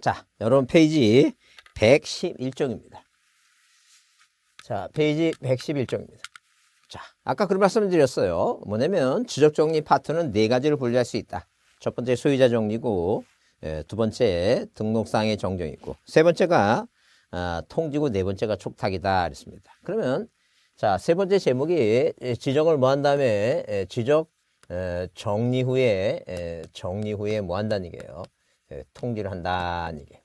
자, 여러분 페이지 111쪽입니다. 자, 페이지 111쪽입니다. 자, 아까 그런 말씀을 드렸어요. 뭐냐면 지적 정리 파트는 네가지를 분류할 수 있다. 첫 번째 소유자 정리고 예, 두 번째 등록상의 정정이고 세 번째가 아, 통지고 네 번째가 촉탁이다 그랬습니다. 그러면 자, 세 번째 제목이 예, 지적을 뭐 한 다음에 예, 지적 정리 후에 정리 후에 뭐 한다는 얘기예요. 예, 통지를 한다 이게.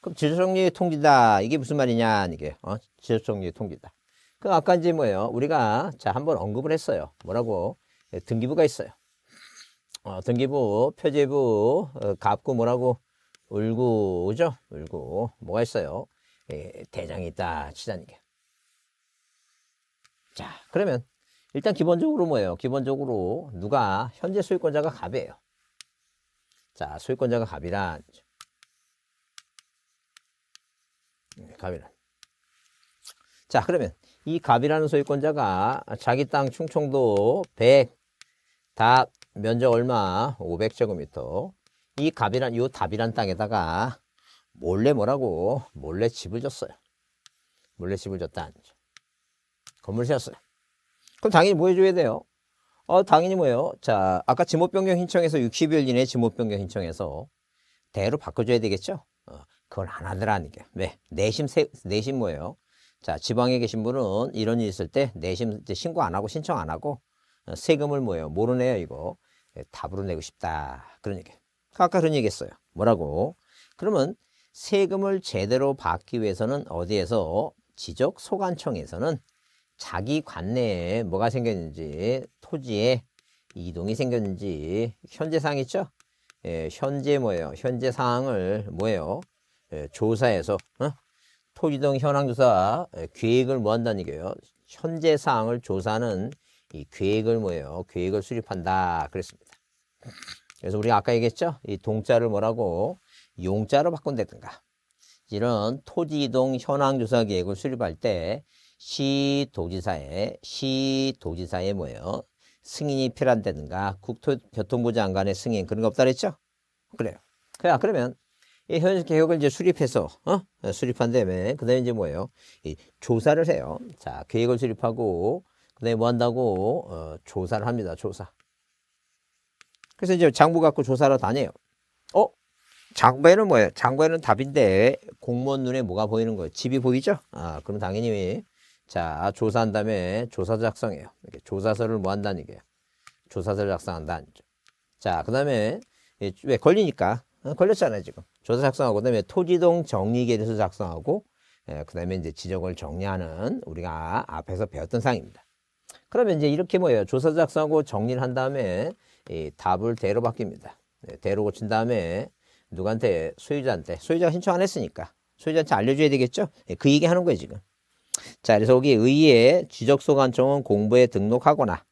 그럼 지조정리의 통지다 이게 무슨 말이냐 이게 어? 지조정리의 통지다. 그 아까 이제 뭐예요? 우리가 자 한번 언급을 했어요. 뭐라고 예, 등기부가 있어요. 어, 등기부, 표제부, 어, 갑구 뭐라고 울구죠? 울구 뭐가 있어요? 예, 대장이 있다 치자는 게. 자 그러면 일단 기본적으로 뭐예요? 기본적으로 누가 현재 소유권자가 갑이에요. 자, 소유권자가 갑이란 네, 갑이란 자, 그러면 이 갑이라는 소유권자가 자기 땅 충청도 100닭 면적 얼마 500제곱미터 이 갑이란 요 답이란 땅에다가 몰래 뭐라고 몰래 집을 졌어요. 몰래 집을 졌다. 건물 세웠어요. 그럼 당연히 뭐 해줘야 돼요? 어, 당연히 뭐예요? 자, 아까 지목 변경 신청에서 60일 이내 지목 변경 신청해서 대로 바꿔줘야 되겠죠? 어, 그걸 안 하더라는 게. 왜? 네, 내심, 세, 내심 뭐예요? 자, 지방에 계신 분은 이런 일 있을 때 내심 신고 안 하고 신청 안 하고 어, 세금을 뭐예요? 모르네요, 이거. 예, 답으로 내고 싶다. 그런 얘기. 아까 그런 얘기 했어요. 뭐라고? 그러면 세금을 제대로 받기 위해서는 어디에서? 지적 소관청에서는 자기 관내에 뭐가 생겼는지 토지에 이동이 생겼는지 현재 상황 있죠? 예, 현재 뭐예요? 현재 상황을 뭐예요? 예, 조사해서 어? 토지동 현황조사 예, 계획을 뭐 한다는 얘요 현재 상황을 조사하는 이 계획을 뭐예요? 계획을 수립한다 그랬습니다. 그래서 우리가 아까 얘기했죠? 이 동자를 뭐라고 용자로 바꾼다든가 이런 토지이동 현황조사 계획을 수립할 때시 도지사의 시 도지사의 뭐예요? 승인이 필요한다든가 국토교통부 장관의 승인 그런 거 없다 그랬죠? 그래요. 그 그러면 이 현실 개혁을 이제 수립해서 어? 수립한 다음에 그다음에 이제 뭐예요? 이 조사를 해요. 자 계획을 수립하고 그다음에 뭐 한다고 어, 조사를 합니다. 조사. 그래서 이제 장부 갖고 조사를 다녀요. 어? 장부에는 뭐예요? 장부에는 답인데 공무원 눈에 뭐가 보이는 거예요? 집이 보이죠? 아 그럼 당연히 자, 조사한 다음에 조사 작성해요. 이렇게 조사서를 뭐 한다는 얘기예요. 조사서를 작성한다는 거죠. 자, 그 다음에, 왜 걸리니까. 어, 걸렸잖아요, 지금. 조사 작성하고, 그 다음에 토지동 정리계에서 작성하고, 예, 그 다음에 이제 지적을 정리하는 우리가 앞에서 배웠던 사항입니다 그러면 이제 이렇게 뭐예요? 조사 작성하고 정리를 한 다음에 이 답을 대로 바뀝니다. 네, 대로 고친 다음에 누구한테 소유자한테 소유자가 신청 안 했으니까 소유자한테 알려줘야 되겠죠? 네, 그 얘기 하는 거예요 지금. 자, 그래서 여기 의의 지적소관청은 공부에 등록하거나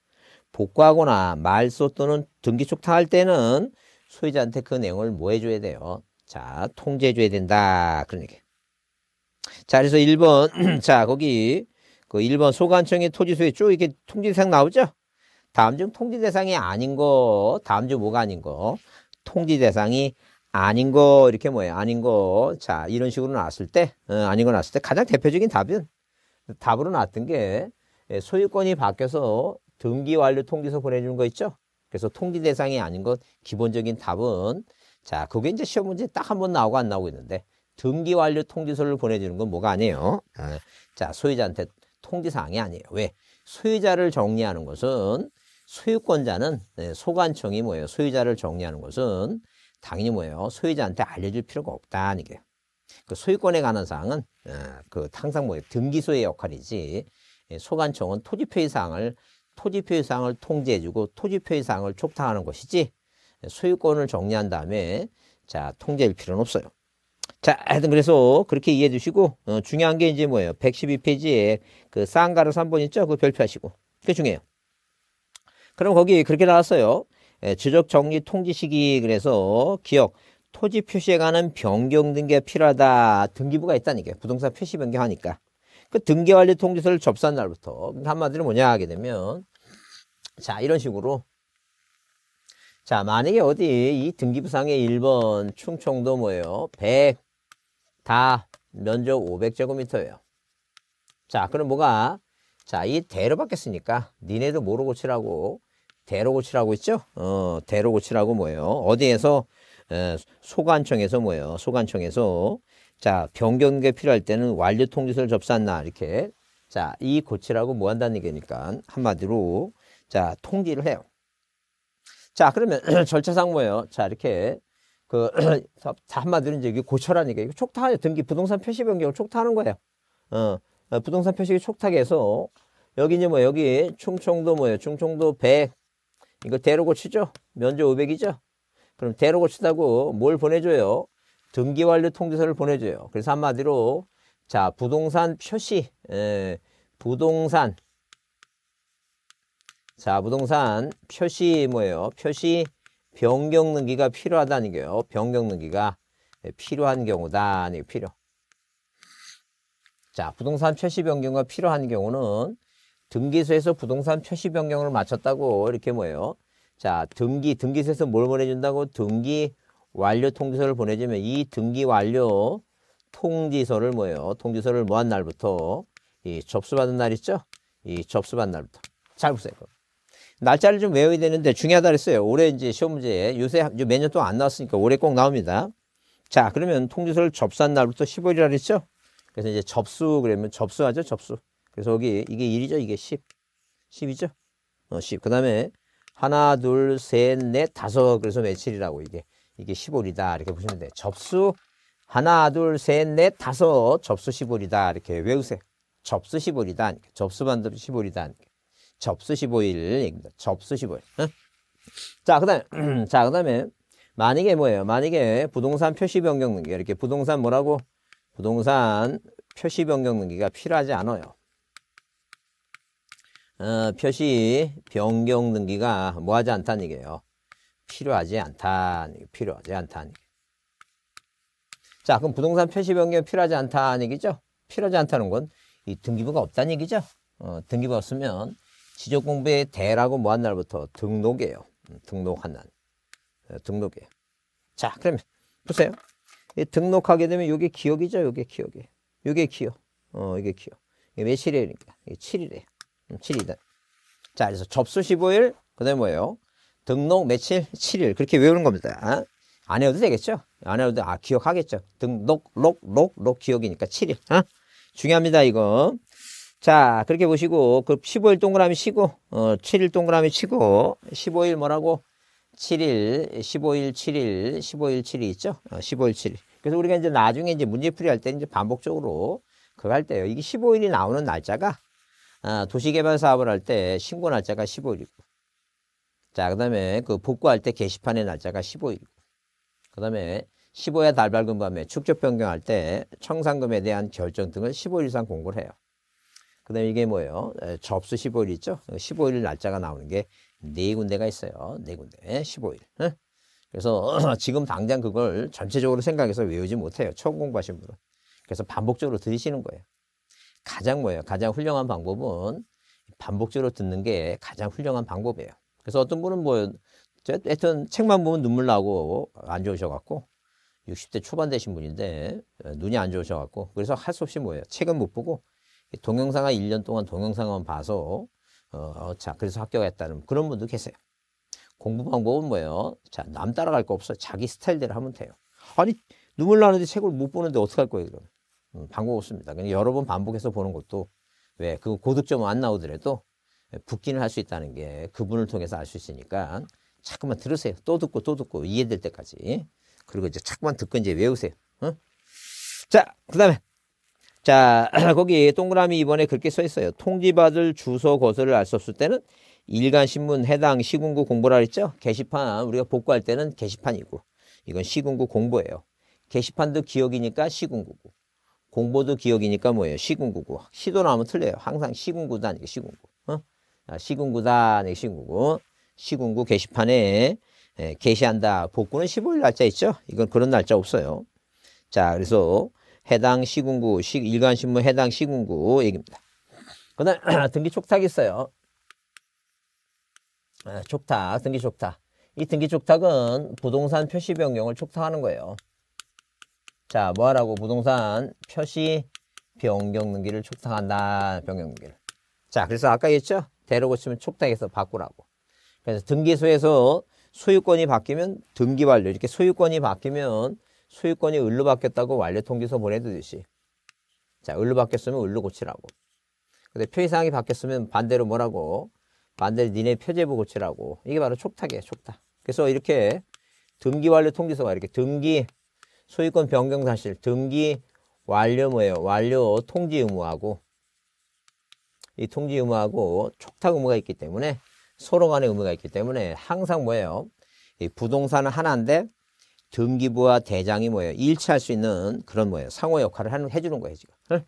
복구하거나 말소 또는 등기 촉탁할 때는 소유자한테 그 내용을 뭐 해줘야 돼요? 자, 통제해줘야 된다. 그런 얘기. 자, 그래서 1번. 자, 거기 그 1번 소관청의 토지소유 쭉 이렇게 통지대상 나오죠? 다음 중 통지대상이 아닌 거, 다음 중 뭐가 아닌 거, 통지대상이 아닌 거, 이렇게 뭐예요? 아닌 거. 자, 이런 식으로 나왔을 때, 어, 아닌 거 나왔을 때 가장 대표적인 답은 답으로 나왔던 게 예, 소유권이 바뀌어서 등기 완료 통지서 보내주는 거 있죠? 그래서 통지 대상이 아닌 것 기본적인 답은 자 그게 이제 시험 문제 딱 한 번 나오고 안 나오고 있는데 등기 완료 통지서를 보내주는 건 뭐가 아니에요. 아, 자 소유자한테 통지사항이 아니에요. 왜? 소유자를 정리하는 것은 소유권자는 네, 소관청이 뭐예요? 소유자를 정리하는 것은 당연히 뭐예요? 소유자한테 알려줄 필요가 없다는 게요. 그 소유권에 관한 사항은 어, 그 항상 뭐 등기소의 역할이지 예, 소관청은 토지표의 사항을 토지표의 사항을 통제해주고 토지표의 사항을 촉탁하는 것이지 예, 소유권을 정리한 다음에 자통제할 필요는 없어요. 자, 하여튼 그래서 그렇게 이해해 주시고 어, 중요한 게 이제 뭐예요? 112페이지에 그쌍가루 3번 있죠? 그 별표하시고 그게 중요해요. 그럼 거기 그렇게 나왔어요. 예, 지적 정리 통지 시기 그래서 기억 토지 표시에 관한 변경 등기 필요하다. 등기부가 있다니까요. 부동산 표시 변경하니까. 그 등기관리 통지서를 접수한 날부터 한마디로 뭐냐 하게 되면 자 이런 식으로 자 만약에 어디 이 등기부상의 1번 충청도 뭐예요? 100 다 면적 500제곱미터예요. 자 그럼 뭐가 자 이 대로 바뀌었으니까 니네도 뭐로 고치라고 대로 고치라고 있죠? 어 대로 고치라고 뭐예요? 어디에서 예, 소관청에서 뭐예요? 소관청에서 자 변경계 필요할 때는 완료 통지서를 접수한 다 이렇게 자이 고치라고 뭐 한다는 얘기니까 한마디로 자 통지를 해요. 자 그러면 절차상 뭐예요? 자 이렇게 그 한마디로 이제 이게 고쳐라는 얘기예 촉탁하죠. 등기 부동산 표시 변경을 촉탁하는 거예요. 어, 어 부동산 표시 를 촉탁해서 여기 이제 뭐 여기 충청도 뭐예요? 충청도 100 이거 대로 고치죠. 면제 500이죠. 그럼 대로 고치다고 뭘 보내줘요? 등기 완료 통지서를 보내줘요. 그래서 한마디로 자 부동산 표시 에, 예, 부동산 자 부동산 표시 뭐예요? 표시 변경 등기가 필요하다는 거예요. 변경 등기가 필요한 경우다. 아니 필요. 자 부동산 표시 변경과 필요한 경우는 등기소에서 부동산 표시 변경을 마쳤다고 이렇게 뭐예요? 자, 등기, 등기소에서 뭘 보내준다고? 등기 완료 통지서를 보내주면 이 등기 완료 통지서를 뭐예요? 통지서를 뭐한 날부터 이 접수받은 날 있죠? 이 접수받은 날부터. 잘 보세요. 날짜를 좀 외워야 되는데 중요하다 그랬어요. 올해 이제 시험 문제 요새 몇 년 동안 안 나왔으니까 올해 꼭 나옵니다. 자, 그러면 통지서를 접수한 날부터 15일이라 그랬죠? 그래서 이제 접수 그러면 접수하죠, 접수. 그래서 여기 이게 1이죠, 이게 10. 10이죠? 어, 10. 그다음에 하나, 둘, 셋, 넷, 다섯. 그래서 며칠이라고 이게 이게 시0월이다 이렇게 보시면 돼요. 접수 하나, 둘, 셋, 넷, 다섯. 접수 시0월이다 이렇게 외우세요. 접수 15일이다. 접수 반드시 15일이다. 접수 시보일 얘기입니다. 접수 시보일 응? 자, 그 다음에, 자, 그 다음에, 만약에 뭐예요? 만약에 부동산 표시 변경 등기, 이렇게 부동산 뭐라고? 부동산 표시 변경 등기가 필요하지 않아요. 어, 표시 변경 등기가 뭐하지 않다는 얘기예요. 필요하지 않다는 얘기, 필요하지 않다는 얘기. 자, 그럼 부동산 표시 변경 필요하지 않다는 얘기죠. 필요하지 않다는 건 이 등기부가 없다는 얘기죠. 어, 등기부 가 없으면 지적 공부에 대라고 뭐한 날부터 등록이에요. 음, 등록한 날. 어, 등록이에요. 자, 그러면 보세요. 등록하게 되면 이게 기억이죠. 이게 기억이에요. 이게 기억. 어, 이게 기억. 이게 며칠이니까. 그러니까. 이게 7일이에요. 7일이다. 음, 자, 그래서 접수 15일, 그 다음에 뭐예요? 등록 며칠 7일. 그렇게 외우는 겁니다. 안 해도 되겠죠? 안 해도, 아, 기억하겠죠? 등록, 록, 록, 록 기억이니까 7일. 어? 중요합니다, 이거. 자, 그렇게 보시고, 그 15일 동그라미 치고, 어, 7일 동그라미 치고, 15일 뭐라고? 7일, 15일, 7일, 15일, 7일 있죠? 어, 15일, 7일. 그래서 우리가 이제 나중에 이제 문제풀이 할때 이제 반복적으로 그거 할 때요. 이게 15일이 나오는 날짜가 아, 도시개발 사업을 할 때 신고 날짜가 15일이고 자, 그 다음에 그 복구할 때 게시판의 날짜가 15일이고 그 다음에 15회 달발 근밤에 축적 변경할 때 청산금에 대한 결정 등을 15일 이상 공고를 해요. 그 다음에 이게 뭐예요? 에, 접수 15일 있죠? 15일 날짜가 나오는 게 네 군데가 있어요. 네 군데. 15일. 그래서 지금 당장 그걸 전체적으로 생각해서 외우지 못해요. 처음 공부하신 분은. 그래서 반복적으로 들으시는 거예요. 가장 뭐예요? 가장 훌륭한 방법은 반복적으로 듣는 게 가장 훌륭한 방법이에요. 그래서 어떤 분은 뭐 하여튼 책만 보면 눈물 나고 안 좋으셔갖고 60대 초반 되신 분인데 눈이 안 좋으셔갖고 그래서 할 수 없이 뭐예요? 책은 못 보고 동영상을 1년 동안 동영상만 봐서 어, 어 자 그래서 합격했다는 그런 분도 계세요. 공부 방법은 뭐예요? 자남 따라갈 거 없어 자기 스타일대로 하면 돼요. 아니 눈물 나는데 책을 못 보는데 어떻게할 거예요 그럼? 음, 방법 없습니다. 그냥 여러 번 반복해서 보는 것도 왜 그 고득점 안 나오더라도 붙기는 할 수 있다는 게 그분을 통해서 알 수 있으니까 자꾸만 들으세요. 또 듣고 또 듣고 이해될 때까지. 그리고 이제 자꾸만 듣고 이제 외우세요. 어? 자, 그 다음에. 자, 거기 동그라미 이번에 그렇게 써 있어요. 통지받을 주소 거설를알 수 없을 때는 일간신문 해당 시군구 공보라 그랬죠? 게시판, 우리가 복구할 때는 게시판이고, 이건 시군구 공보예요. 게시판도 기억이니까 시군구고, 공보도 기억이니까 뭐예요? 시군구구. 시도를 하면 틀려요. 항상 시군구다 아니까 시군구. 어? 아, 시군구다 아니 시군구고. 시군구 게시판에 예, 게시한다. 복구는 15일 날짜 있죠? 이건 그런 날짜 없어요. 자, 그래서 해당 시군구, 시, 일간신문 해당 시군구 얘기입니다. 그 다음, 등기 촉탁 이 있어요. 아, 촉탁, 등기 촉탁. 이 등기 촉탁은 부동산 표시 변경을 촉탁하는 거예요. 자, 뭐하라고 부동산 표시 변경 등기를 촉탁한다. 변경 등기를. 자, 그래서 아까 얘기했죠? 대로 고치면 촉탁해서 바꾸라고. 그래서 등기소에서 소유권이 바뀌면 등기 완료. 이렇게 소유권이 바뀌면 소유권이 을로 바뀌었다고 완료 통지서 보내듯이. 드 자, 을로 바뀌었으면 을로 고치라고. 근데 표의사항이 바뀌었으면 반대로 뭐라고? 반대로 니네 표제부 고치라고. 이게 바로 촉탁이에요, 촉탁. 그래서 이렇게 등기 완료 통지서가 이렇게 등기 소유권 변경 사실 등기 완료 뭐예요? 완료 통지 의무하고 이 통지 의무하고 촉탁 의무가 있기 때문에 서로 간의 의무가 있기 때문에 항상 뭐예요? 이 부동산은 하나인데 등기부와 대장이 뭐예요? 일치할 수 있는 그런 뭐예요? 상호 역할을 하는, 해주는 거예요, 지금. 네.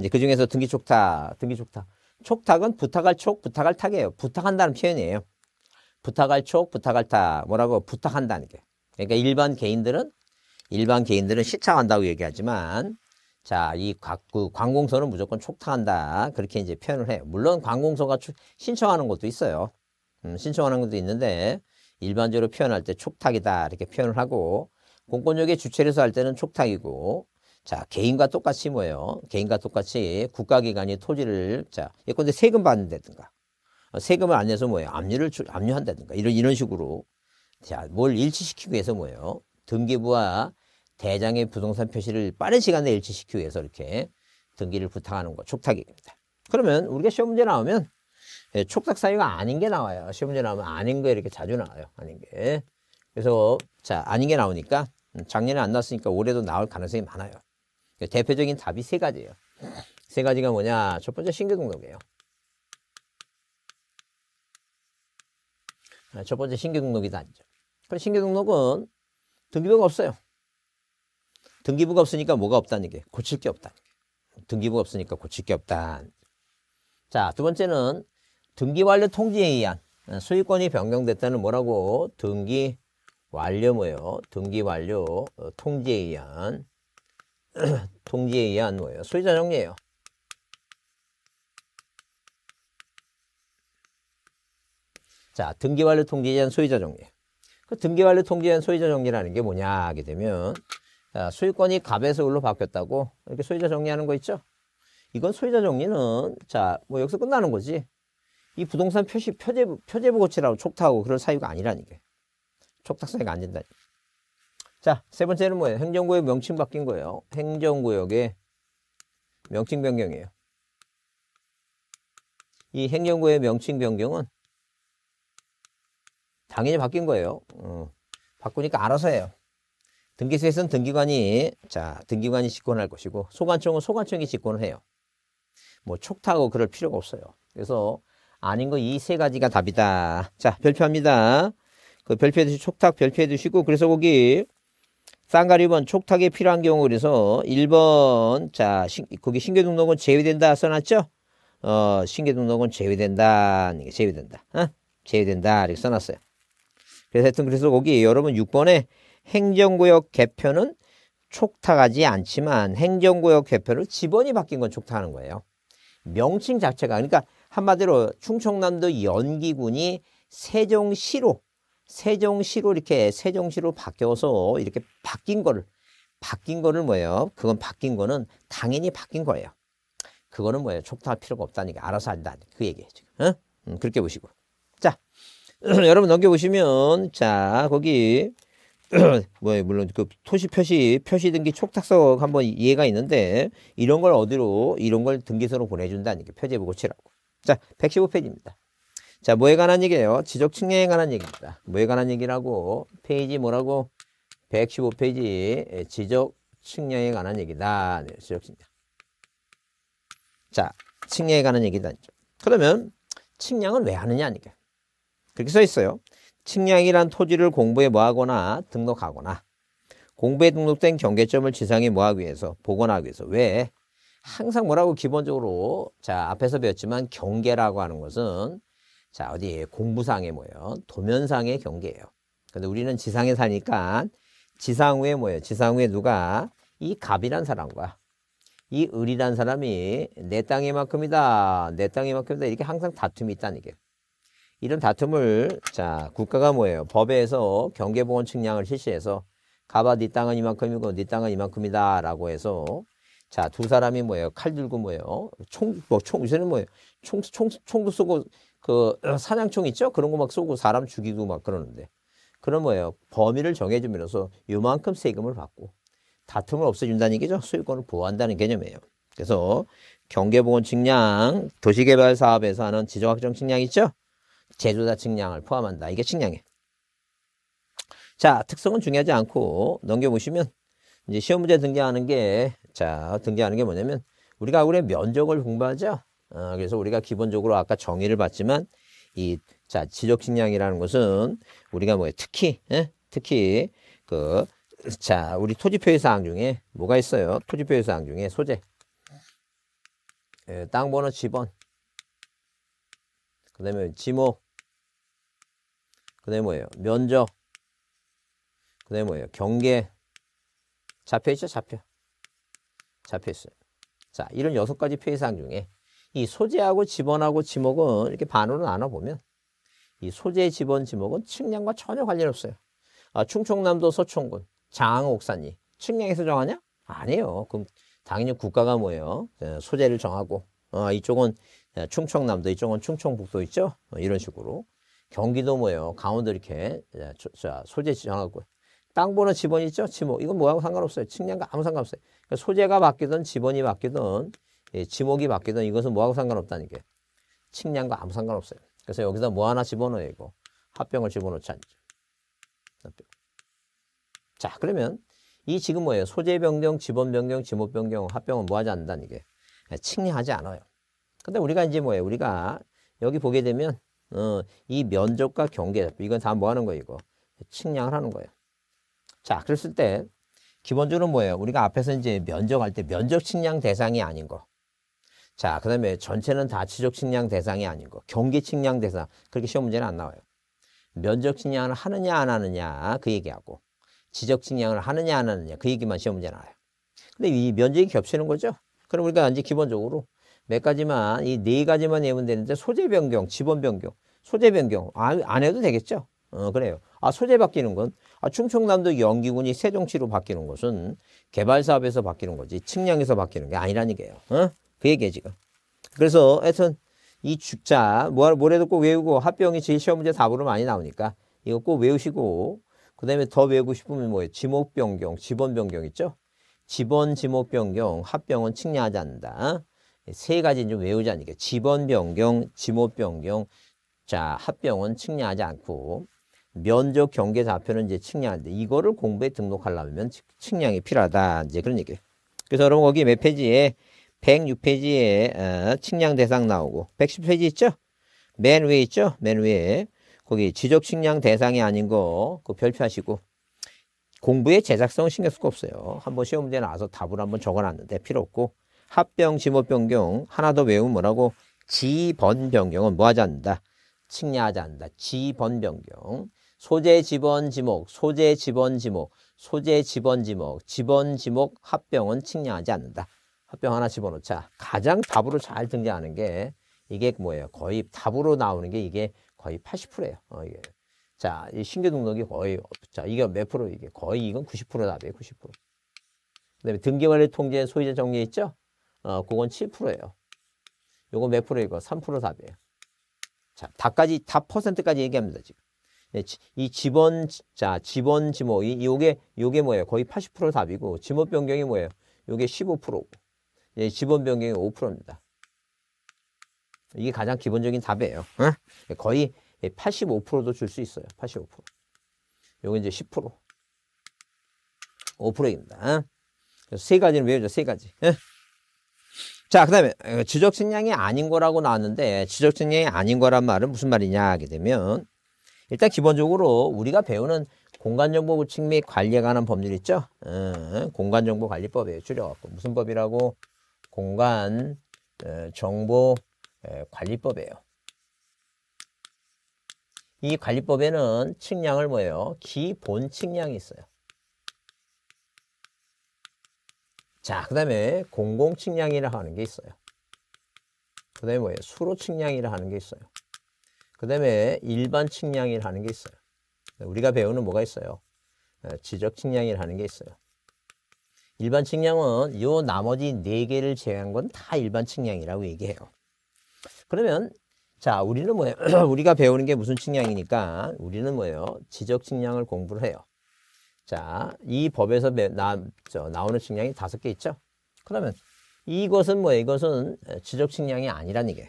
이제 그 중에서 등기 촉탁, 등기 촉탁. 촉탁은 부탁할 촉, 부탁할 탁이에요. 부탁한다는 표현이에요. 부탁할 촉, 부탁할 탁. 뭐라고? 부탁한다는 게. 그러니까 일반 개인들은 일반 개인들은 시착한다고 얘기하지만 자, 이그 관공서는 무조건 촉탁한다. 그렇게 이제 표현을 해요. 물론 관공서가 신청하는 것도 있어요. 음, 신청하는 것도 있는데 일반적으로 표현할 때 촉탁이다. 이렇게 표현을 하고 공권력의 주체로서 할 때는 촉탁이고 자, 개인과 똑같이 뭐예요? 개인과 똑같이 국가기관이 토지를, 자, 예컨대 세금 받는다든가, 어, 세금을 안 내서 뭐예요? 압류를, 압류한다든가, 이런, 이런 식으로, 자, 뭘 일치시키기 위해서 뭐예요? 등기부와 대장의 부동산 표시를 빠른 시간 내에 일치시키기 위해서 이렇게 등기를 부탁하는 거촉탁입니다 그러면 우리가 시험 문제 나오면 예, 촉탁 사유가 아닌 게 나와요. 시험 문제 나오면 아닌 게 이렇게 자주 나와요. 아닌 게. 그래서 자 아닌 게 나오니까 음, 작년에 안 나왔으니까 올해도 나올 가능성이 많아요. 그러니까 대표적인 답이 세 가지예요. 세 가지가 뭐냐. 첫 번째 신규 등록이에요. 아, 첫 번째 신규 등록이 다 신규 등록은 등기부가 없어요. 등기부가 없으니까 뭐가 없다는 게 고칠 게없다 등기부가 없으니까 고칠 게 없다. 자, 두 번째는 등기 완료 통지에 의한 소유권이 어, 변경됐다는 뭐라고 등기 완료 뭐예요? 등기 완료 어, 통지에 의한 통지에 의한 뭐예요? 소유자 정리예요. 자, 등기 완료 통지에 의한 소유자 정리. 그 등기관리 통제한 소유자 정리라는 게 뭐냐 하게 되면 아, 소유권이 갑에서울로 바뀌었다고 이렇게 소유자 정리하는 거 있죠? 이건 소유자 정리는 자 뭐 여기서 끝나는 거지 이 부동산 표시 표제부 표제부 고치라고 촉탁하고 그럴 사유가 아니라는게 촉탁 사유가 안된다 자 세 번째는 뭐예요? 행정구역 명칭 바뀐 거예요. 행정구역의 명칭 변경이에요. 이 행정구의 역 명칭 변경은 당연히 바뀐 거예요. 음, 바꾸니까 알아서 해요. 등기소에서는 등기관이 자 등기관이 집권할 것이고 소관청은 소관청이 집권을 해요. 뭐 촉탁하고 그럴 필요가 없어요. 그래서 아닌 거 이 세 가지가 답이다. 자 별표합니다. 그 별표해 주시고 촉탁 별표해 주시고 그래서 거기 쌍가리 번 촉탁이 필요한 경우 그래서 1번 자 신, 거기 신규 등록은 제외된다 써놨죠? 어 신규 등록은 제외된다 제외된다 어? 제외된다 이렇게 써놨어요. 그래서 하여튼 그래서 거기 여러분 6번에 행정구역 개편은 촉탁하지 않지만 행정구역 개편을 지번이 바뀐 건 촉탁하는 거예요. 명칭 자체가 그러니까 한마디로 충청남도 연기군이 세종시로 세종시로 이렇게 세종시로 바뀌어서 이렇게 바뀐 거를 바뀐 거를 뭐예요? 그건 바뀐 거는 당연히 바뀐 거예요. 그거는 뭐예요? 촉탁할 필요가 없다니까 알아서 한다. 그 얘기예요 지금. 응? 음, 그렇게 보시고. 여러분 넘겨보시면, 자, 거기, 뭐, 물론 그 토시 표시, 표시 등기 촉탁석 한번 이해가 있는데, 이런 걸 어디로, 이런 걸 등기소로 보내준다는 게 표제부 고치라고. 자, 115페이지입니다. 자, 뭐에 관한 얘기예요? 지적 측량에 관한 얘기입니다. 뭐에 관한 얘기라고? 페이지 뭐라고? 115페이지 예, 지적 측량에 관한 얘기다. 네, 지적 측량. 자, 측량에 관한 얘기다. 그러면 측량은 왜 하느냐 하니까. 그렇게 써 있어요. 측량이란 토지를 공부에 뭐하거나 등록하거나 공부에 등록된 경계점을 지상에 뭐하기 위해서 복원하기 위해서 왜 항상 뭐라고 기본적으로 자 앞에서 배웠지만 경계라고 하는 것은 자 어디 공부상의 뭐예요 도면상의 경계예요. 근데 우리는 지상에 사니까 지상 위에 뭐예요? 지상 위에 누가 이 갑이란 사람과 이 을이란 사람이 내 땅이만큼이다, 내 땅이만큼이다 이렇게 항상 다툼이 있다는 얘기예요. 이런 다툼을 자 국가가 뭐예요? 법에서 경계보건 측량을 실시해서 가봐 네 땅은 이만큼이고 네 땅은 이만큼이다 라고 해서 자 두 사람이 뭐예요? 칼 들고 뭐예요? 총, 뭐 총, 이제는 뭐예요? 총, 총, 총도 쏘고 그 사냥총 있죠? 그런 거 막 쏘고 사람 죽이고 막 그러는데 그런 뭐예요? 범위를 정해주면서 요만큼 세금을 받고 다툼을 없애준다는 얘기죠. 소유권을 보호한다는 개념이에요. 그래서 경계보건 측량 도시개발 사업에서 하는 지정확정 측량 있죠? 제조사 측량을 포함한다. 이게 측량이에요. 자, 특성은 중요하지 않고 넘겨보시면 이제 시험 문제 등장하는 게, 자, 등장하는 게 뭐냐면 우리가 우리의 면적을 공부하죠. 아, 그래서 우리가 기본적으로 아까 정의를 봤지만 이, 자, 지적 측량이라는 것은 우리가 뭐 특히, 예? 특히 그, 자, 우리 토지표의 사항 중에 뭐가 있어요? 토지표의 사항 중에 소재. 예, 땅 번호 지번. 그 다음에 지목그 다음에 뭐예요? 면적 그 다음에 뭐예요? 경계 잡혀있죠? 잡혀 잡혀있어요 자 이런 여섯 가지 표의사항 중에 이 소재하고 지번하고 지목은 이렇게 반으로 나눠보면 이 소재, 지번, 지목은 측량과 전혀 관련 없어요 아, 충청남도 서촌군 장옥산이 항 측량에서 정하냐? 아니에요 그럼 당연히 국가가 뭐예요? 예, 소재를 정하고 어, 이쪽은 예, 충청남도 이쪽은 충청북도 있죠. 어, 이런 식으로 경기도 뭐예요. 강원도 이렇게 예, 소재 지정하고 땅 보는 지번 있죠. 지목 이건 뭐하고 상관없어요. 측량과 아무 상관없어요. 그러니까 소재가 바뀌든 지번이 바뀌든 예, 지목이 바뀌든 이것은 뭐하고 상관없다는 게 측량과 아무 상관없어요. 그래서 여기다 뭐 하나 집어넣어요. 이거 합병을 집어넣지 않죠. 자 그러면 이 지금 뭐예요? 소재 변경, 지번 변경, 지목 변경, 합병은 뭐 하지 않는다는 게 측량하지 않아요. 근데 우리가 이제 뭐예요? 우리가 여기 보게 되면 어, 이 면적과 경계, 이건 다 뭐 하는 거예요? 이거 측량을 하는 거예요. 자, 그랬을 때 기본적으로 뭐예요? 우리가 앞에서 이제 면적할 때 면적 측량 대상이 아닌 거. 자, 그 다음에 전체는 다 지적 측량 대상이 아닌 거. 경계 측량 대상. 그렇게 시험 문제는 안 나와요. 면적 측량을 하느냐 안 하느냐 그 얘기하고 지적 측량을 하느냐 안 하느냐 그 얘기만 시험 문제 나와요. 근데 이 면적이 겹치는 거죠. 그럼 우리가 이제 기본적으로 몇 가지만 이 네 가지만 내면 되는데 소재 변경, 지번 변경, 소재 변경 안, 아, 안 해도 되겠죠? 어 그래요. 아 소재 바뀌는 건 아, 충청남도 연기군이 세종시로 바뀌는 것은 개발 사업에서 바뀌는 거지 측량에서 바뀌는 게 아니라는 게요. 어? 그 얘기예요 지금. 그래서 하여튼 이 죽자 뭐 모레도 꼭 외우고 합병이 제일 시험 문제 답으로 많이 나오니까 이거 꼭 외우시고 그다음에 더 외우고 싶으면 뭐예요? 지목 변경, 지번 변경 있죠? 지번 지목 변경 합병은 측량하지 않는다. 세 가지 좀 외우지 않으니까 집원 변경, 지모 변경, 자 합병은 측량하지 않고 면적 경계 좌표는 이제 측량하는데 이거를 공부에 등록하려면 측량이 필요하다 이제 그런 얘기예요. 그래서 여러분 거기 몇 페이지에 106페이지에 어, 측량 대상 나오고 110페이지 있죠? 맨 위에 있죠? 맨 위에 거기 지적 측량 대상이 아닌 거 그 별표하시고 공부에 제작성은 신경 쓸거 없어요. 한번 시험 문제 나와서 답을 한번 적어놨는데 필요 없고 합병, 지모변경 하나 더 외우면 뭐라고? 지번변경은 뭐하지 않는다? 측량하지 않는다. 지번변경. 소재, 지번, 지목, 소재, 지번, 지목, 소재, 지번, 지목, 지번, 지목, 합병은 측량하지 않는다. 합병 하나 집어넣자. 가장 답으로 잘 등장하는 게 이게 뭐예요? 거의 답으로 나오는 게 이게 거의 80%예요. 어, 이게. 자, 이 신규 등록이 거의 자, 이게 몇 프로 이게 거의 이건 90% 답이에요. 90%. 그다음에 등기관리 통제 소유자 정리 있죠? 어, 그건 7%예요. 요건 몇 프로이고 3% 답이에요. 자, 다까지 다 퍼센트까지 얘기합니다, 지금. 네, 이 지번 자, 지번 지모 이 요게 요게 뭐예요? 거의 80% 답이고 지모 변경이 뭐예요? 요게 15%고. 예, 지번 변경이 5%입니다. 이게 가장 기본적인 답이에요. 어? 예, 거의 85%도 예, 줄수 있어요. 85%. 요게 이제 10%. 5%입니다. 어? 그래서 세 가지는 외우죠. 세 가지. 어? 자, 그 다음에 어, 지적측량이 아닌 거라고 나왔는데 지적측량이 아닌 거란 말은 무슨 말이냐 하게 되면 일단 기본적으로 우리가 배우는 공간정보 구축 및 관리에 관한 법률 있죠? 어, 공간정보관리법이에요. 줄여갖고 무슨 법이라고? 공간정보관리법이에요. 어, 어, 이 관리법에는 측량을 뭐예요? 기본 측량이 있어요. 자, 그 다음에 공공측량이라고 하는 게 있어요. 그 다음에 뭐예요? 수로측량이라고 하는 게 있어요. 그 다음에 일반측량이라고 하는 게 있어요. 우리가 배우는 뭐가 있어요? 어, 지적측량이라고 하는 게 있어요. 일반측량은 요 나머지 네개를 제외한 건 다 일반측량이라고 얘기해요. 그러면 자 우리는 뭐예요? 우리가 배우는 게 무슨 측량이니까 우리는 뭐예요? 지적측량을 공부를 해요. 자, 이 법에서 나, 저, 나오는 측량이 다섯 개 있죠? 그러면 이것은 뭐 이것은 지적 측량이 아니란 얘기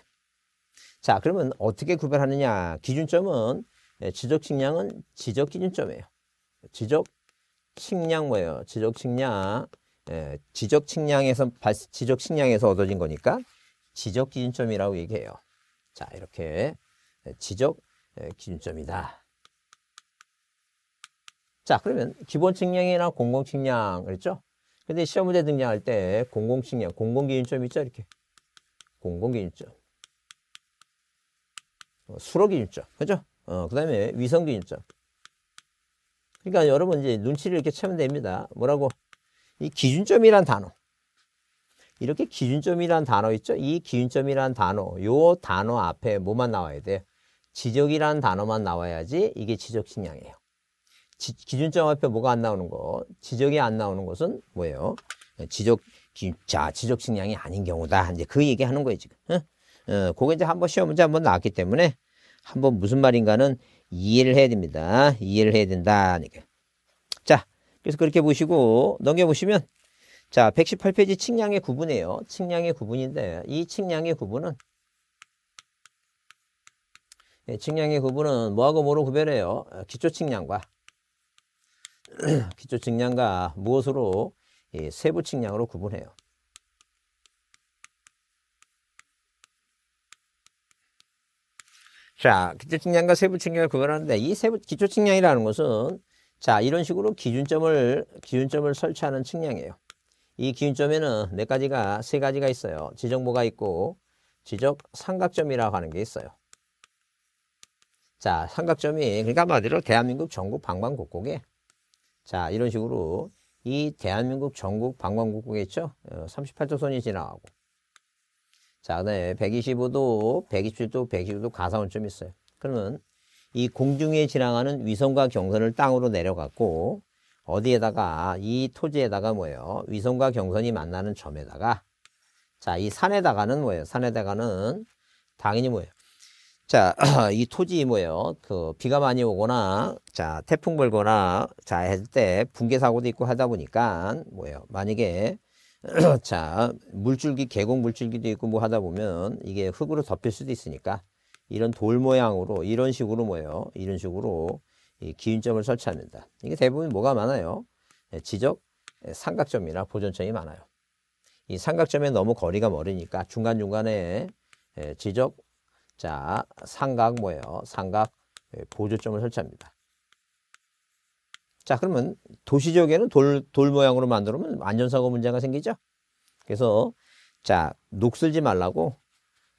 자, 그러면 어떻게 구별하느냐? 기준점은 예, 지적 측량은 지적 기준점이에요. 지적 측량 뭐예요? 지적 측량 예, 지적 측량에서 지적 측량에서 얻어진 거니까 지적 기준점이라고 얘기해요. 자, 이렇게 예, 지적 기준점이다. 자, 그러면 기본 측량이나 공공 측량 그랬죠? 근데 시험 문제 등장할 때 공공 측량, 공공 기준점 있죠? 이렇게. 공공 기준점. 어, 수로 기준점. 그죠? 어, 그다음에 위성 기준점. 그러니까 여러분 이제 눈치를 이렇게 채면 됩니다. 뭐라고? 이 기준점이란 단어. 이렇게 기준점이란 단어 있죠? 이 기준점이란 단어, 요 단어 앞에 뭐만 나와야 돼 지적이란 단어만 나와야지 이게 지적 측량이에요. 지, 기준점 앞에 뭐가 안 나오는 거, 지적이 안 나오는 것은 뭐예요? 지적 자 지적 식량이 아닌 경우다. 이제 그 얘기하는 거예요 지금. 어? 어, 그게 이제 한번 시험 문제 한번 나왔기 때문에 한번 무슨 말인가는 이해를 해야 됩니다. 이해를 해야 된다. 니까 자, 그래서 그렇게 보시고 넘겨보시면 자, 118페이지 측량의 구분이에요. 측량의 구분인데 이 측량의 구분은 예, 측량의 구분은 뭐하고 뭐로 구별해요? 기초 측량과 기초 측량과 무엇으로 예, 세부 측량으로 구분해요. 자, 기초 측량과 세부 측량을 구분하는데 이 세부 기초 측량이라는 것은 자, 이런 식으로 기준점을 기준점을 설치하는 측량이에요. 이 기준점에는 네 가지가 세 가지가 있어요. 지정보가 있고 지적 삼각점이라고 하는 게 있어요. 자, 삼각점이 그러니까 말대로 대한민국 전국 방방곡곡에 자, 이런 식으로 이 대한민국 전국 방광국국에 있죠? 38도 어, 선이 지나가고. 자, 그 다음에 125도, 127도, 125도 가사원점이 있어요. 그러면 이 공중에 지나가는 위성과 경선을 땅으로 내려갔고, 어디에다가, 이 토지에다가 뭐예요? 위성과 경선이 만나는 점에다가, 자, 이 산에다가는 뭐예요? 산에다가는 당연히 뭐예요? 자, 이 토지 뭐예요? 그 비가 많이 오거나 자, 태풍 불거나 자, 했을 때 붕괴 사고도 있고 하다 보니까 뭐예요? 만약에 자, 물줄기 계곡 물줄기도 있고 뭐 하다 보면 이게 흙으로 덮일 수도 있으니까 이런 돌 모양으로 이런 식으로 뭐예요? 이런 식으로 이 기준점을 설치합니다. 이게 대부분 뭐가 많아요? 예, 지적 예, 삼각점이나 보존점이 많아요. 이 삼각점에 너무 거리가 멀으니까 중간중간에 예, 지적 자, 삼각 뭐예요? 삼각 예, 보조점을 설치합니다. 자, 그러면 도시 지역에는 돌, 돌 모양으로 만들면 안전사고 문제가 생기죠? 그래서 자, 녹슬지 말라고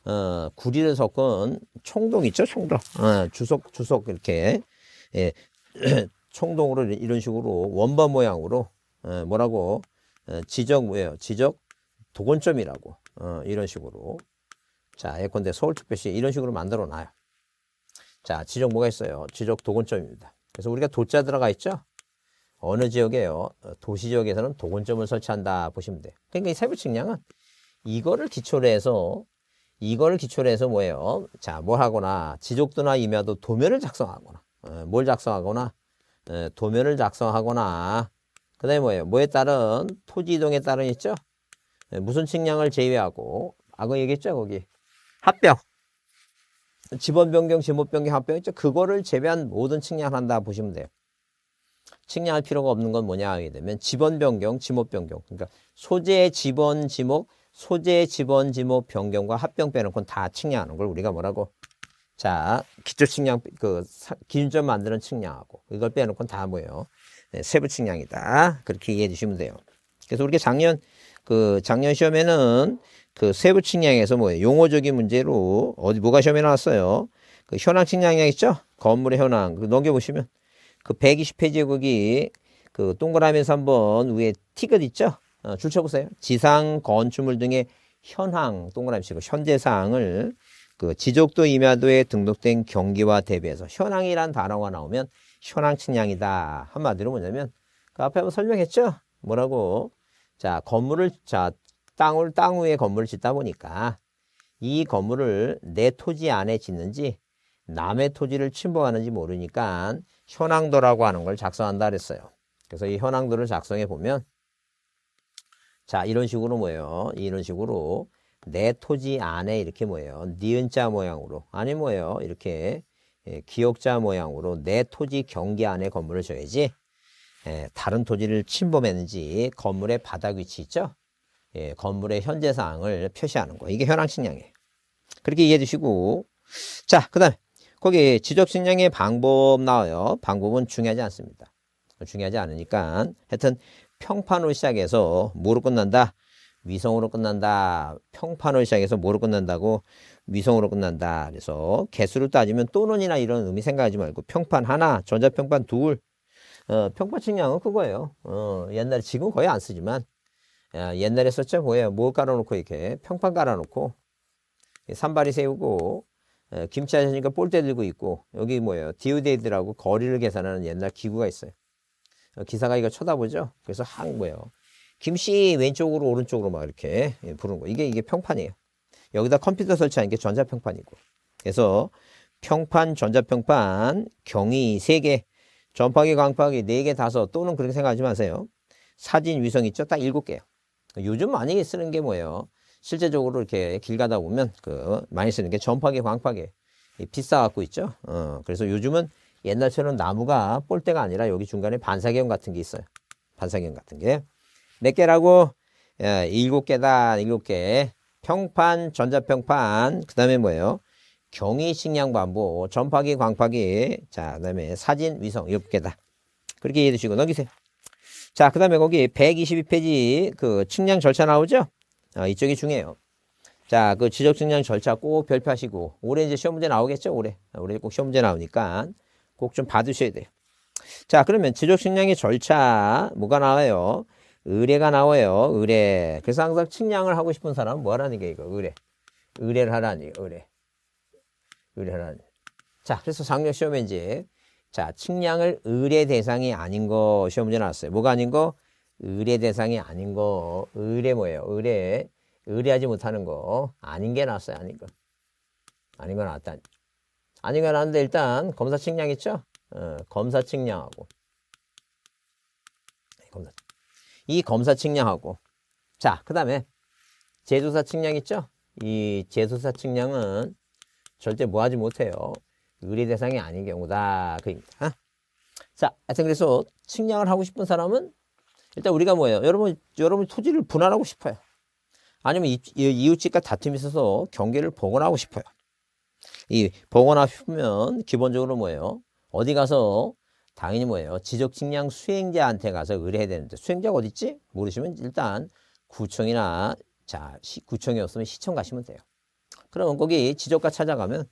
어, 구리를 섞은 총동 있죠? 총동. 어, 주석, 주석 이렇게 예, 총동으로 이런 식으로 원반 모양으로 어, 뭐라고 어, 지적 뭐예요? 지적 도건점이라고 어, 이런 식으로 자, 예컨대 서울특별시 이런 식으로 만들어 놔요. 자, 지적 뭐가 있어요? 지적 도건점입니다. 그래서 우리가 도자 들어가 있죠? 어느 지역에요? 어, 도시 지역에서는 도건점을 설치한다 보시면 돼요. 그러니까 이 세부 측량은 이거를 기초로 해서 이거를 기초로 해서 뭐예요? 자, 뭘 뭐 하거나 지적도나 임야도 도면을 작성하거나 어, 뭘 작성하거나 어, 도면을 작성하거나 그다음에 뭐예요? 뭐에 따른 토지 이동에 따른 있죠? 예, 무슨 측량을 제외하고 아까 얘기했죠 거기 합병. 지번 변경, 지목 변경, 합병 있죠. 그거를 제외한 모든 측량한다 보시면 돼요. 측량할 필요가 없는 건 뭐냐 하게 되면 지번 변경, 지목 변경. 그러니까 소재의 지번, 지목, 소재의 지번, 지목 변경과 합병 빼놓고는 다 측량하는 걸 우리가 뭐라고 자, 기초 측량, 그, 기준점 만드는 측량하고, 이걸 빼놓고는 다 뭐예요? 네, 세부 측량이다. 그렇게 이해해 주시면 돼요. 그래서 우리가 작년, 그, 작년 시험에는 그 세부 측량에서 뭐 용어적인 문제로 어디 뭐가 시험에 나왔어요. 그 현황 측량량 있죠? 건물의 현황. 그 넘겨보시면 그 120페이지에 거기 그 동그라미에서 한번 위에 티긋 있죠? 어, 줄 쳐보세요. 지상 건축물 등의 현황 동그라미 치고 현재 사항을 그 지적도 임야도에 등록된 경기와 대비해서 현황이란 단어가 나오면 현황 측량이다. 한마디로 뭐냐면 그 앞에 한번 설명했죠? 뭐라고? 자, 건물을 자, 땅을 땅 위에 건물을 짓다 보니까 이 건물을 내 토지 안에 짓는지 남의 토지를 침범하는지 모르니까 현황도라고 하는 걸 작성한다 그랬어요. 그래서 이 현황도를 작성해 보면 자 이런 식으로 뭐예요? 이런 식으로 내 토지 안에 이렇게 뭐예요? 니은자 모양으로 아니 뭐예요? 이렇게 예, 기억자 모양으로 내 토지 경계 안에 건물을 줘야지 예, 다른 토지를 침범했는지 건물의 바닥 위치 있죠? 예, 건물의 현재 사항을 표시하는 거. 이게 현황측량이에요. 그렇게 이해해 주시고 자, 그 다음에 거기 지적측량의 방법 나와요. 방법은 중요하지 않습니다. 중요하지 않으니까 하여튼 평판으로 시작해서 뭐로 끝난다? 위성으로 끝난다. 평판으로 시작해서 뭐로 끝난다고? 위성으로 끝난다. 그래서 개수를 따지면 또는이나 이런 의미 생각하지 말고 평판 하나, 전자평판 둘. 어, 평판 측량은 그거예요. 어, 옛날에 지금 거의 안 쓰지만 옛날에 썼죠. 뭐예요? 뭐 깔아놓고 이렇게 평판 깔아놓고 산발이 세우고 김치 아저니까 볼대 들고 있고 여기 뭐예요? 디오데이드라고 거리를 계산하는 옛날 기구가 있어요. 어, 기사가 이거 쳐다보죠. 그래서 한 뭐예요? 김씨 왼쪽으로 오른쪽으로 막 이렇게 예, 부르는 거. 이게 이게 평판이에요. 여기다 컴퓨터 설치한 게 전자평판이고. 그래서 평판, 전자평판, 경위 3개, 전파기, 광파기 4개, 5 또는 그렇게 생각하지 마세요. 사진 위성 있죠? 딱 7개요. 요즘 많이 쓰는 게 뭐예요? 실제적으로 이렇게 길 가다 보면 그 많이 쓰는 게 전파계, 광파계 비싸 갖고 있죠. 어, 그래서 요즘은 옛날처럼 나무가 볼대가 아니라 여기 중간에 반사경 같은 게 있어요. 반사경 같은 게몇 네 개라고 예, 일곱 개다 일곱 개 평판 전자평판 그 다음에 뭐예요? 경위 식량 반보 전파기 광파기 자 그다음에 사진 위성 일곱 개다 그렇게 이해해 주시고 넘기세요. 자, 그 다음에 거기 122페이지 그 측량 절차 나오죠? 아, 이쪽이 중요해요. 자, 그 지적 측량 절차 꼭 별표하시고 올해 이제 시험 문제 나오겠죠? 올해. 아, 올해 꼭 시험 문제 나오니까 꼭 좀받으셔야 돼요. 자, 그러면 지적 측량의 절차 뭐가 나와요? 의뢰가 나와요. 의뢰. 그래서 항상 측량을 하고 싶은 사람은 뭐라는게 이거 의뢰. 의뢰를 하라니 의뢰. 의뢰를하라니 자, 그래서 작년 시험에 이제 자, 측량을 의뢰 대상이 아닌 거 시험 문제 나왔어요. 뭐가 아닌 거? 의뢰 대상이 아닌 거. 의뢰 뭐예요? 의뢰. 의뢰하지 못하는 거. 아닌 게 나왔어요. 아닌 거. 아닌 거 나왔다. 아닌 거 나왔는데 일단 검사 측량 있죠? 어, 검사 측량하고. 네, 검사. 이 검사 측량하고. 자, 그 다음에 재조사 측량 있죠? 이 재조사 측량은 절대 뭐 하지 못해요. 의뢰 대상이 아닌 경우다. 그입니다. 아. 자, 하여튼 그래서 측량을 하고 싶은 사람은 일단 우리가 뭐예요? 여러분, 여러분 토지를 분할하고 싶어요. 아니면 이, 웃집과 다툼이 있어서 경계를 복원하고 싶어요. 이 복원하고 싶으면 기본적으로 뭐예요? 어디 가서 당연히 뭐예요? 지적 측량 수행자한테 가서 의뢰해야 되는데 수행자가 어디 있지? 모르시면 일단 구청이나 자 시, 구청이었으면 시청 가시면 돼요. 그러면 거기 지적과 찾아가면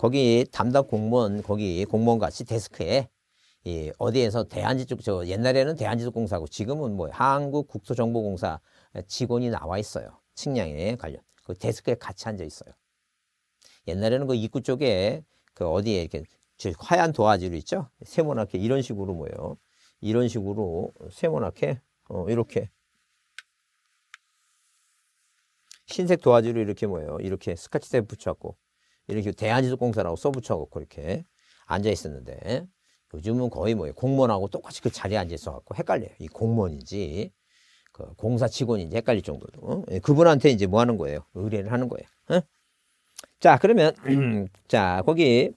거기 담당 공무원 거기 공무원 같이 데스크에 이 어디에서 대한지 적저 옛날에는 대한지적공사고 지금은 뭐 한국국토정보공사 직원이 나와 있어요. 측량에 관련 그 데스크에 같이 앉아 있어요. 옛날에는 그 입구 쪽에 그 어디에 이렇게 저 하얀 도화지로 있죠. 세모나게 이런 식으로 뭐예요. 이런 식으로 세모나게 어, 이렇게 흰색 도화지로 이렇게 뭐예요. 이렇게 스카치테이프 붙여갖고 이렇게 대한지속공사라고 써붙여갖고 이렇게 앉아 있었는데 요즘은 거의 뭐 공무원하고 똑같이 그 자리에 앉아 있어갖고 헷갈려요. 이 공무원인지 그 공사 직원인지 헷갈릴 정도로 어? 예, 그분한테 이제 뭐 하는 거예요? 의뢰를 하는 거예요. 어? 자 그러면 자 거기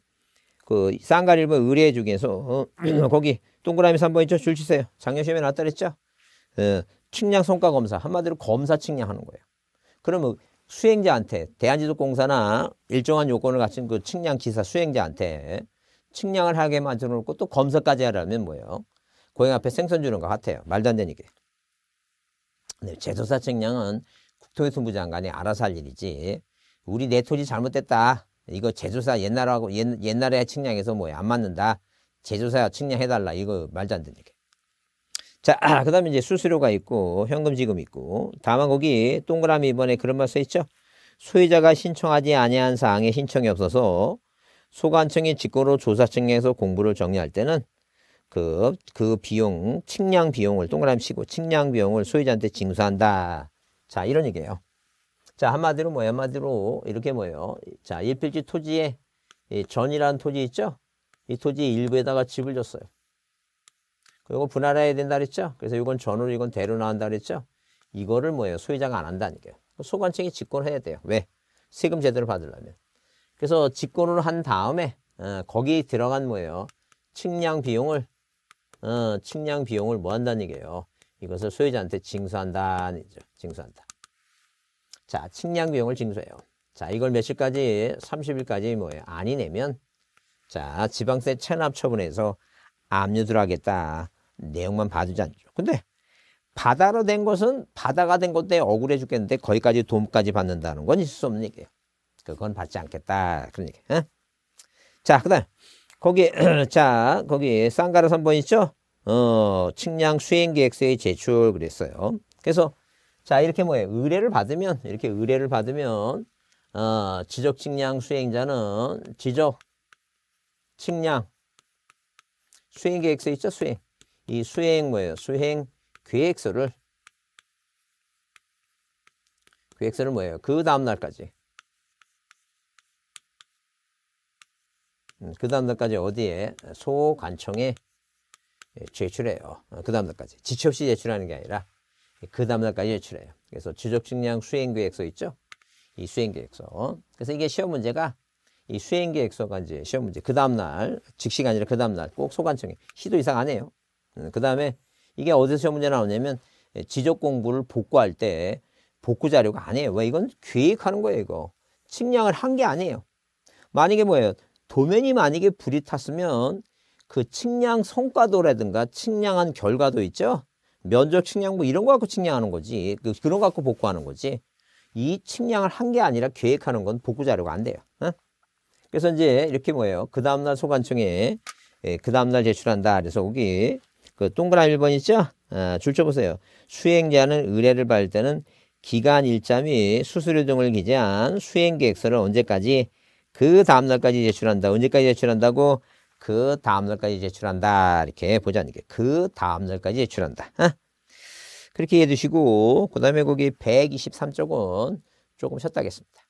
그쌍가리보 의뢰 중에서 어, 거기 동그라미 3번 있죠? 줄 치세요. 작년 시험에 나왔다 그랬죠? 어, 측량 성과 검사 한마디로 검사 측량하는 거예요. 그러면 수행자한테 대한지도공사나 일정한 요건을 갖춘 그 측량 기사 수행자한테 측량을 하게 만들어 놓고 또 검사까지 하려면 뭐예요? 고객 앞에 생선 주는 것 같아요. 말도 안 되는 게. 네, 제조사 측량은 국토의 통부 장관이 알아서 할 일이지. 우리 내 토지 잘못됐다. 이거 제조사 옛날하고 옛, 옛날에 측량해서 뭐야 안 맞는다. 제조사 측량해달라. 이거 말도 안 되는 게. 자, 그 다음에 이제 수수료가 있고, 현금 지급 있고, 다만 거기 동그라미 이번에 그런 말 써있죠? 소유자가 신청하지 아니한 사항에 신청이 없어서 소관청이 직권으로 조사청에서 공부를 정리할 때는 그, 그 비용, 측량 비용을 동그라미 치고 측량 비용을 소유자한테 징수한다. 자, 이런 얘기예요. 자, 한마디로 뭐예 한마디로 이렇게 뭐예요? 자, 일필지 토지에 이 예, 전이라는 토지 있죠? 이 토지 일부에다가 집을 줬어요. 그리고 분할해야 된다 그랬죠? 그래서 이건 전으로 이건 대로 나온다 그랬죠? 이거를 뭐예요? 소유자가 안 한다니까요. 소관청이 직권을 해야 돼요. 왜? 세금 제대로 받으려면. 그래서 직권으로 한 다음에 어, 거기 들어간 뭐예요? 측량 비용을 어, 측량 비용을 뭐 한다는 얘기예요? 이것을 소유자한테 징수한다는 얘기죠. 징수한다. 자, 측량 비용을 징수해요. 자, 이걸 며칠까지 30일까지 뭐예요? 아니 내면 자, 지방세 체납 처분해서 압류들 하겠다. 내용만 봐주지 않죠. 근데 바다로 된 것은 바다가 된 것도 억울해 죽겠는데 거기까지 도움까지 받는다는 건 있을 수 없는 얘기예요. 그건 받지 않겠다. 그런 얘기. 어? 자, 그 다음. 거기, 자, 거기 쌍가라 3번 있죠? 어, 측량 수행 계획서의 제출 그랬어요. 그래서 자, 이렇게 뭐예요? 의뢰를 받으면, 이렇게 의뢰를 받으면, 어, 지적 측량 수행자는 지적 측량 수행 계획서 있죠? 수행. 이 수행 뭐예요? 수행 계획서를 계획서를 뭐예요? 그 다음 날까지 음, 그 다음 날까지 어디에 소관청에 제출해요. 어, 그 다음 날까지 지체 없이 제출하는 게 아니라 그 다음 날까지 제출해요. 그래서 지적측량 수행계획서 있죠? 이 수행계획서. 그래서 이게 시험 문제가 이 수행계획서가 이제 시험 문제 그 다음 날 즉시가 아니라 그 다음 날꼭 소관청에 시도 이상 안 해요. 음, 그 다음에 이게 어디서 문제 나오냐면 예, 지적 공부를 복구할 때 복구 자료가 아니에요. 왜 이건 계획하는 거예요, 이거. 측량을 한 게 아니에요. 만약에 뭐예요? 도면이 만약에 불이 탔으면 그 측량 성과도라든가 측량한 결과도 있죠. 면적 측량부 뭐 이런 거 갖고 측량하는 거지. 그, 그런 거 갖고 복구하는 거지. 이 측량을 한 게 아니라 계획하는 건 복구 자료가 안 돼요. 그래서 이제 이렇게 뭐예요? 그 다음날 소관청에 예, 그 다음날 제출한다. 그래서 여기 그 동그란 1번 있죠? 아, 줄쳐보세요. 수행자는 의뢰를 받을 때는 기간 일자 및 수수료 등을 기재한 수행 계획서를 언제까지 그 다음날까지 제출한다. 언제까지 제출한다고? 그 다음날까지 제출한다. 이렇게 보자는 게. 그 다음날까지 제출한다. 아? 그렇게 해 두시고, 그 다음에 거기 123쪽은 조금 쉬었다 하겠습니다.